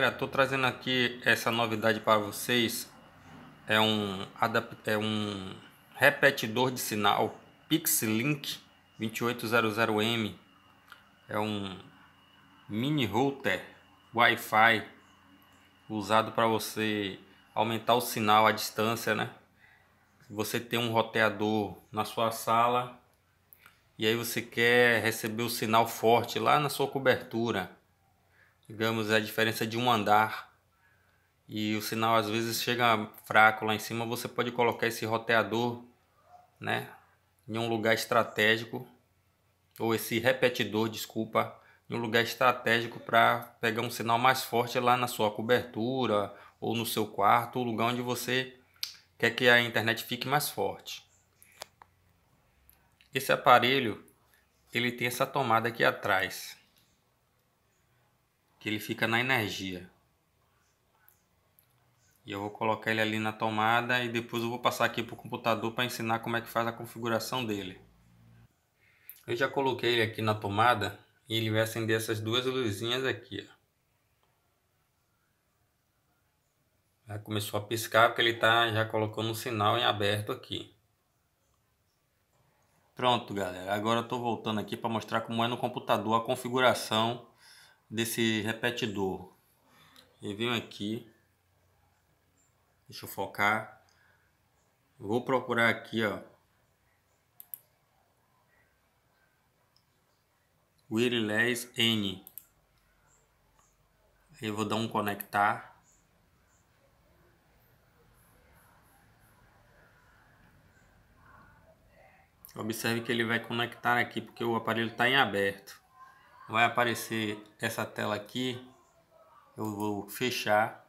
Galera, estou trazendo aqui essa novidade para vocês. É um, é um repetidor de sinal Pixlink 2800M. É um mini router Wi-Fi usado para você aumentar o sinal à distância, né? Você tem um roteador na sua sala e aí você quer receber o sinal forte lá na sua cobertura digamos, é a diferença de um andar e o sinal às vezes chega fraco lá em cima, você pode colocar esse roteador, né, em um lugar estratégico ou esse repetidor, desculpa, em um lugar estratégico para pegar um sinal mais forte lá na sua cobertura ou no seu quarto, o lugar onde você quer que a internet fique mais forte. Esse aparelho ele tem essa tomada aqui atrás que ele fica na energia. E eu vou colocar ele ali na tomada e depois eu vou passar aqui para o computador para ensinar como é que faz a configuração dele. Eu já coloquei ele aqui na tomada e ele vai acender essas duas luzinhas aqui. Ó. Já começou a piscar porque ele está já colocou no sinal em aberto aqui. Pronto galera, agora eu estou voltando aqui para mostrar como é no computador a configuração desse repetidor. Eu venho aqui, deixa eu focar, vou procurar aqui, ó, Wireless N. Eu vou dar um conectar. Observe que ele vai conectar aqui porque o aparelho está em aberto vai aparecer essa tela aqui. Eu vou fechar.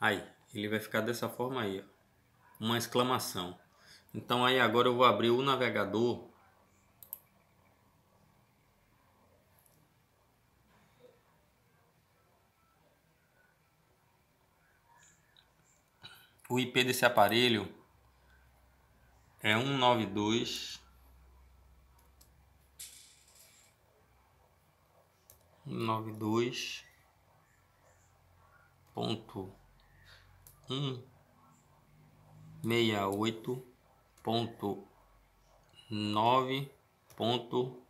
Aí, ele vai ficar dessa forma aí, uma exclamação. Então aí agora eu vou abrir o navegador. O IP desse aparelho é 192 nove dois ponto um meia oito ponto nove ponto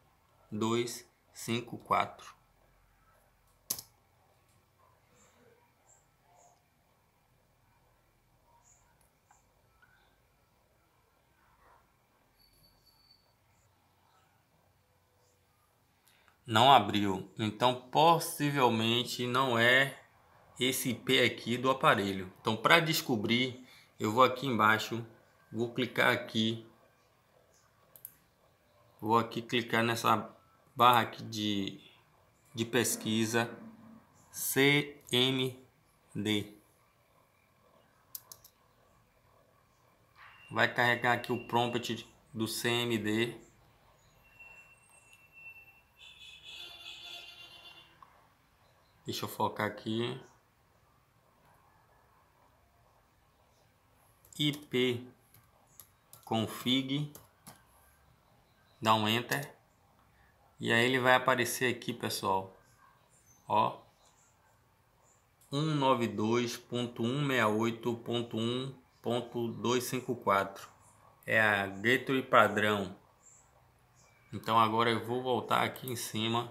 dois cinco quatro não abriu. Então, possivelmente não é esse IP aqui do aparelho. Então, para descobrir, eu vou aqui embaixo, vou clicar aqui. Vou aqui clicar nessa barra aqui de, de pesquisa CMD. Vai carregar aqui o prompt do CMD Deixa eu focar aqui. IP config, dá um enter e aí ele vai aparecer aqui, pessoal. Ó, 192.168.1.254 é a gateway padrão. Então agora eu vou voltar aqui em cima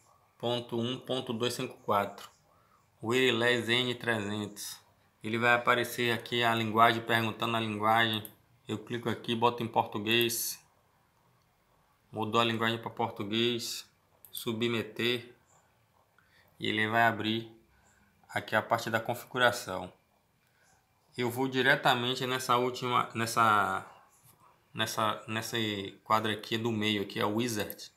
1.1.254 Wireless N300 ele vai aparecer aqui a linguagem perguntando a linguagem eu clico aqui boto em português mudou a linguagem para português submeter e ele vai abrir aqui a parte da configuração eu vou diretamente nessa última nessa nessa nesse quadro aqui do meio que é o wizard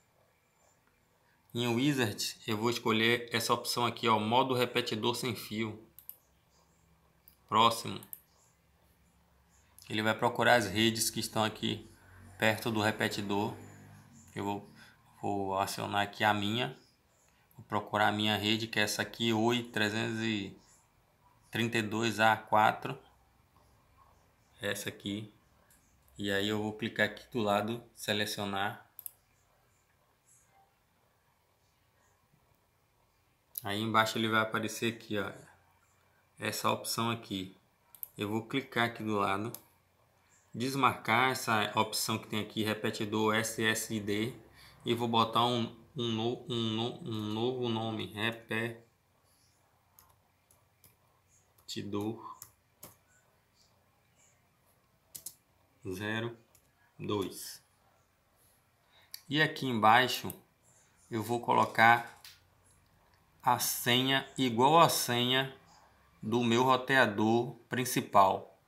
em Wizard, eu vou escolher essa opção aqui, ó, modo repetidor sem fio. Próximo. Ele vai procurar as redes que estão aqui perto do repetidor. Eu vou, vou acionar aqui a minha. Vou procurar a minha rede, que é essa aqui, OI 332A4. Essa aqui. E aí eu vou clicar aqui do lado, selecionar Aí embaixo ele vai aparecer aqui, ó, essa opção aqui. Eu vou clicar aqui do lado, desmarcar essa opção que tem aqui, repetidor SSID, e vou botar um, um, no, um, no, um novo nome, repetidor 02. E aqui embaixo eu vou colocar a senha igual a senha do meu roteador principal.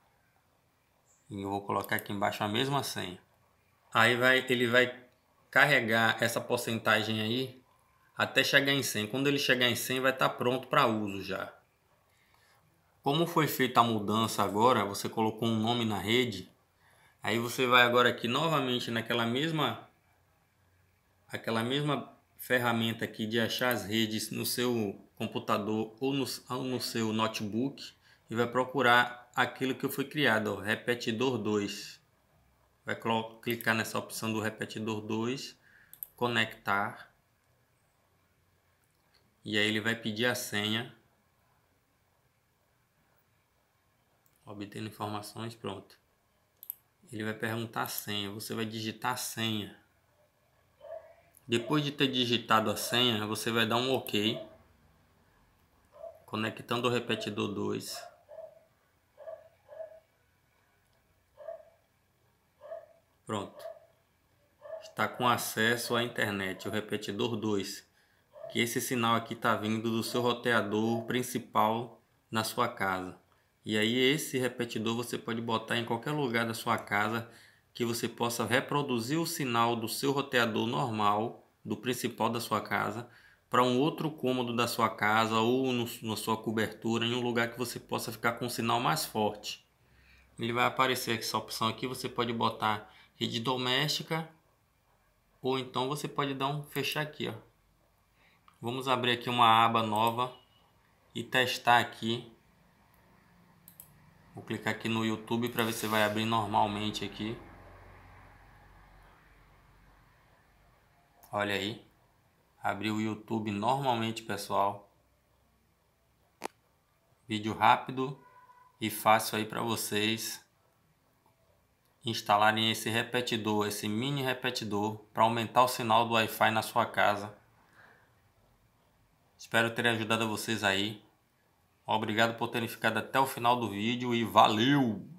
E eu vou colocar aqui embaixo a mesma senha. Aí vai, ele vai carregar essa porcentagem aí até chegar em 100. Quando ele chegar em 100 vai estar tá pronto para uso já. Como foi feita a mudança agora, você colocou um nome na rede, aí você vai agora aqui novamente naquela mesma aquela mesma ferramenta aqui de achar as redes no seu computador ou no, ou no seu notebook e vai procurar aquilo que foi criado, ó, repetidor 2. Vai clicar nessa opção do repetidor 2, conectar. E aí ele vai pedir a senha. Obtendo informações, pronto. Ele vai perguntar a senha, você vai digitar a senha. Depois de ter digitado a senha, você vai dar um OK, conectando o repetidor 2. Pronto. Está com acesso à internet, o repetidor 2. Que esse sinal aqui está vindo do seu roteador principal na sua casa. E aí esse repetidor você pode botar em qualquer lugar da sua casa que você possa reproduzir o sinal do seu roteador normal, do principal da sua casa, para um outro cômodo da sua casa ou no, na sua cobertura, em um lugar que você possa ficar com um sinal mais forte. Ele vai aparecer essa opção aqui, você pode botar rede doméstica ou então você pode dar um fechar aqui, ó. Vamos abrir aqui uma aba nova e testar aqui. Vou clicar aqui no YouTube para ver se vai abrir normalmente aqui. Olha aí. abriu o YouTube normalmente, pessoal. Vídeo rápido e fácil aí para vocês instalarem esse repetidor, esse mini repetidor para aumentar o sinal do Wi-Fi na sua casa. Espero ter ajudado vocês aí. Obrigado por terem ficado até o final do vídeo e valeu!